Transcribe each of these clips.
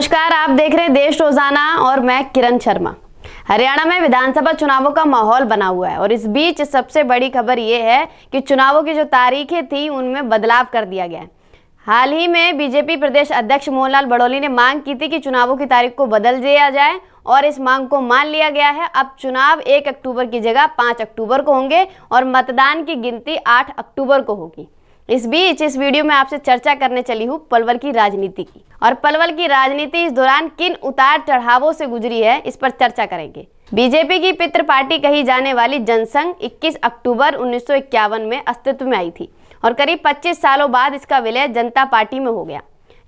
नमस्कार आप देख रहे हैं देश रोजाना और मैं किरण शर्मा हरियाणा में विधानसभा चुनावों का माहौल बना हुआ है और इस बीच सबसे बड़ी खबर ये है कि चुनावों की जो तारीखें थी उनमें बदलाव कर दिया गया है हाल ही में बीजेपी प्रदेश अध्यक्ष मोहनलाल बड़ोली ने मांग की थी कि चुनावों की तारीख को बदल दिया जाए और इस मांग को मान लिया गया है अब चुनाव एक अक्टूबर की जगह पाँच अक्टूबर को होंगे और मतदान की गिनती आठ अक्टूबर को होगी इस बीच इस वीडियो में आपसे चर्चा करने चली हूँ पलवल की राजनीति की और पलवल की राजनीति इस दौरान किन उतार चढ़ावों से गुजरी है इस पर चर्चा करेंगे बीजेपी की पितृ पार्टी कही जाने वाली जनसंघ 21 अक्टूबर 1951 में अस्तित्व में आई थी और करीब 25 सालों बाद इसका विलय जनता पार्टी में हो गया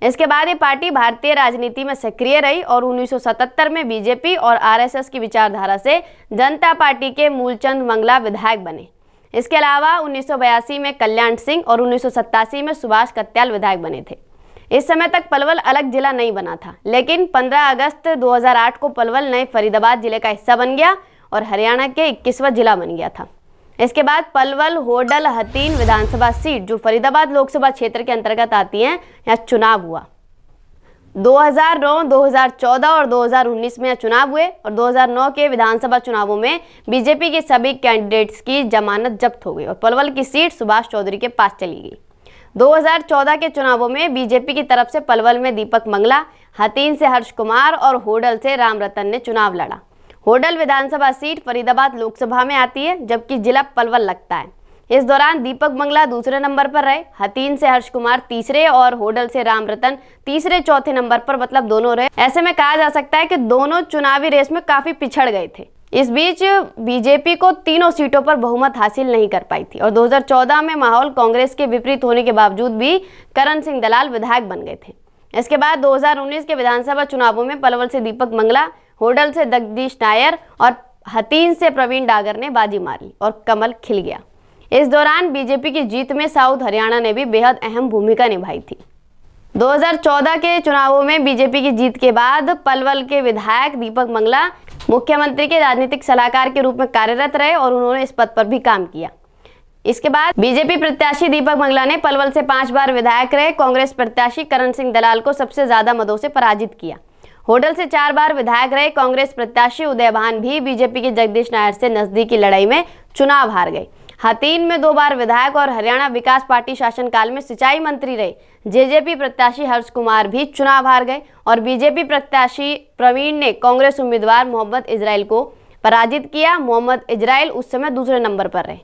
इसके बाद ये पार्टी भारतीय राजनीति में सक्रिय रही और 1977 में बीजेपी और आरएसएस की विचारधारा से जनता पार्टी के मूलचंद मंगला विधायक बने इसके अलावा उन्नीस में कल्याण सिंह और उन्नीस में सुभाष कत्याल विधायक बने थे इस समय तक पलवल अलग जिला नहीं बना था लेकिन 15 अगस्त 2008 को पलवल नए फरीदाबाद जिले का हिस्सा बन गया और हरियाणा के इक्कीसवा जिला बन गया था इसके बाद पलवल होडल हतीन विधानसभा सीट जो फरीदाबाद लोकसभा क्षेत्र के अंतर्गत आती है यहाँ चुनाव हुआ 2009, 2014 और 2019 में चुनाव हुए और 2009 के विधानसभा चुनावों में बीजेपी के सभी कैंडिडेट्स की जमानत जब्त हो गई और पलवल की सीट सुभाष चौधरी के पास चली गई 2014 के चुनावों में बीजेपी की तरफ से पलवल में दीपक मंगला हतीन से हर्ष कुमार और होडल से राम रतन ने चुनाव लड़ा होडल विधानसभा सीट फरीदाबाद लोकसभा में आती है जबकि जिला पलवल लगता है इस दौरान दीपक मंगला दूसरे नंबर पर रहे हतीन से हर्ष कुमार तीसरे और होडल से राम रतन तीसरे चौथे नंबर पर मतलब दोनों रहे ऐसे में कहा जा सकता है कि दोनों चुनावी रेस में काफी पिछड़ गए थे इस बीच बीजेपी को तीनों सीटों पर बहुमत हासिल नहीं कर पाई थी और 2014 में माहौल कांग्रेस के विपरीत होने के बावजूद भी करण सिंह दलाल विधायक बन गए थे इसके बाद दो के विधानसभा चुनावों में पलवल से दीपक मंगला होडल से जगदीश नायर और हतीन से प्रवीण डागर ने बाजी मारी और कमल खिल गया इस दौरान बीजेपी की जीत में साउथ हरियाणा ने भी बेहद अहम भूमिका निभाई थी 2014 के चुनावों में बीजेपी की जीत के बाद पलवल के विधायक दीपक मंगला मुख्यमंत्री के राजनीतिक सलाहकार के रूप में कार्यरत रहे और उन्होंने इस पद पर भी काम किया इसके बाद बीजेपी प्रत्याशी दीपक मंगला ने पलवल से पांच बार विधायक रहे कांग्रेस प्रत्याशी करण सिंह दलाल को सबसे ज्यादा मदों से पराजित किया होटल से चार बार विधायक रहे कांग्रेस प्रत्याशी उदयभान भी बीजेपी के जगदीश नायर से नजदीकी लड़ाई में चुनाव हार गए हतीन में दो बार विधायक और हरियाणा विकास पार्टी शासनकाल में सिंचाई मंत्री रहे जेजेपी प्रत्याशी हर्ष कुमार भी चुनाव हार गए और बीजेपी प्रत्याशी प्रवीण ने कांग्रेस उम्मीदवार मोहम्मद इजराइल को पराजित किया मोहम्मद इजराइल उस समय दूसरे नंबर पर रहे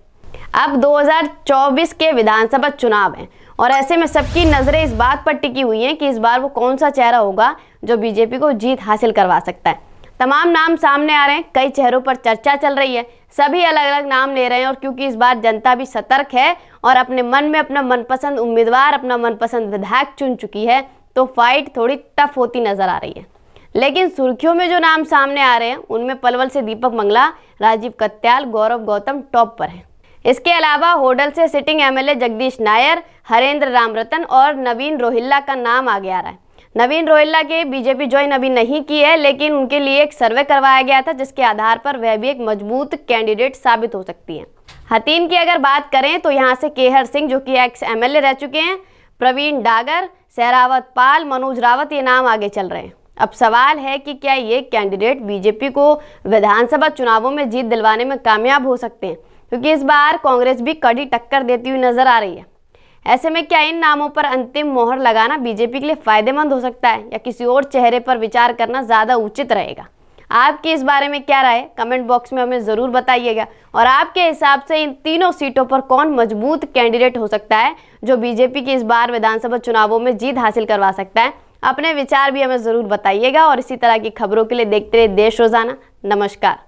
अब 2024 के विधानसभा चुनाव हैं और ऐसे में सबकी नज़रें इस बात पर टिकी हुई हैं कि इस बार वो कौन सा चेहरा होगा जो बीजेपी को जीत हासिल करवा सकता है तमाम नाम सामने आ रहे हैं कई चेहरों पर चर्चा चल रही है सभी अलग अलग नाम ले रहे हैं और क्योंकि इस बार जनता भी सतर्क है और अपने मन में अपना मनपसंद उम्मीदवार अपना मनपसंद विधायक चुन चुकी है तो फाइट थोड़ी टफ होती नजर आ रही है लेकिन सुर्खियों में जो नाम सामने आ रहे हैं उनमें पलवल से दीपक मंगला राजीव कत्याल गौरव गौतम टॉप पर हैं इसके अलावा होडल से सिटिंग एमएलए जगदीश नायर हरेंद्र रामरतन और नवीन रोहिल्ला का नाम आगे आ रहा है नवीन रोहिल्ला के बीजेपी ज्वाइन अभी नहीं की है लेकिन उनके लिए एक सर्वे करवाया गया था जिसके आधार पर वह भी एक मजबूत कैंडिडेट साबित हो सकती हैं हतीन की अगर बात करें तो यहाँ से केहर सिंह जो कि एक्स एमएलए रह चुके हैं प्रवीण डागर सहरावत पाल मनोज रावत ये नाम आगे चल रहे हैं अब सवाल है कि क्या ये कैंडिडेट बीजेपी को विधानसभा चुनावों में जीत दिलवाने में कामयाब हो सकते हैं क्योंकि इस बार कांग्रेस भी कड़ी टक्कर देती हुई नजर आ रही है ऐसे में क्या इन नामों पर अंतिम मोहर लगाना बीजेपी के लिए फायदेमंद हो सकता है या किसी और चेहरे पर विचार करना ज़्यादा उचित रहेगा आपकी इस बारे में क्या राय कमेंट बॉक्स में हमें ज़रूर बताइएगा और आपके हिसाब से इन तीनों सीटों पर कौन मजबूत कैंडिडेट हो सकता है जो बीजेपी की इस बार विधानसभा चुनावों में जीत हासिल करवा सकता है अपने विचार भी हमें ज़रूर बताइएगा और इसी तरह की खबरों के लिए देखते रहे देश रोज़ाना नमस्कार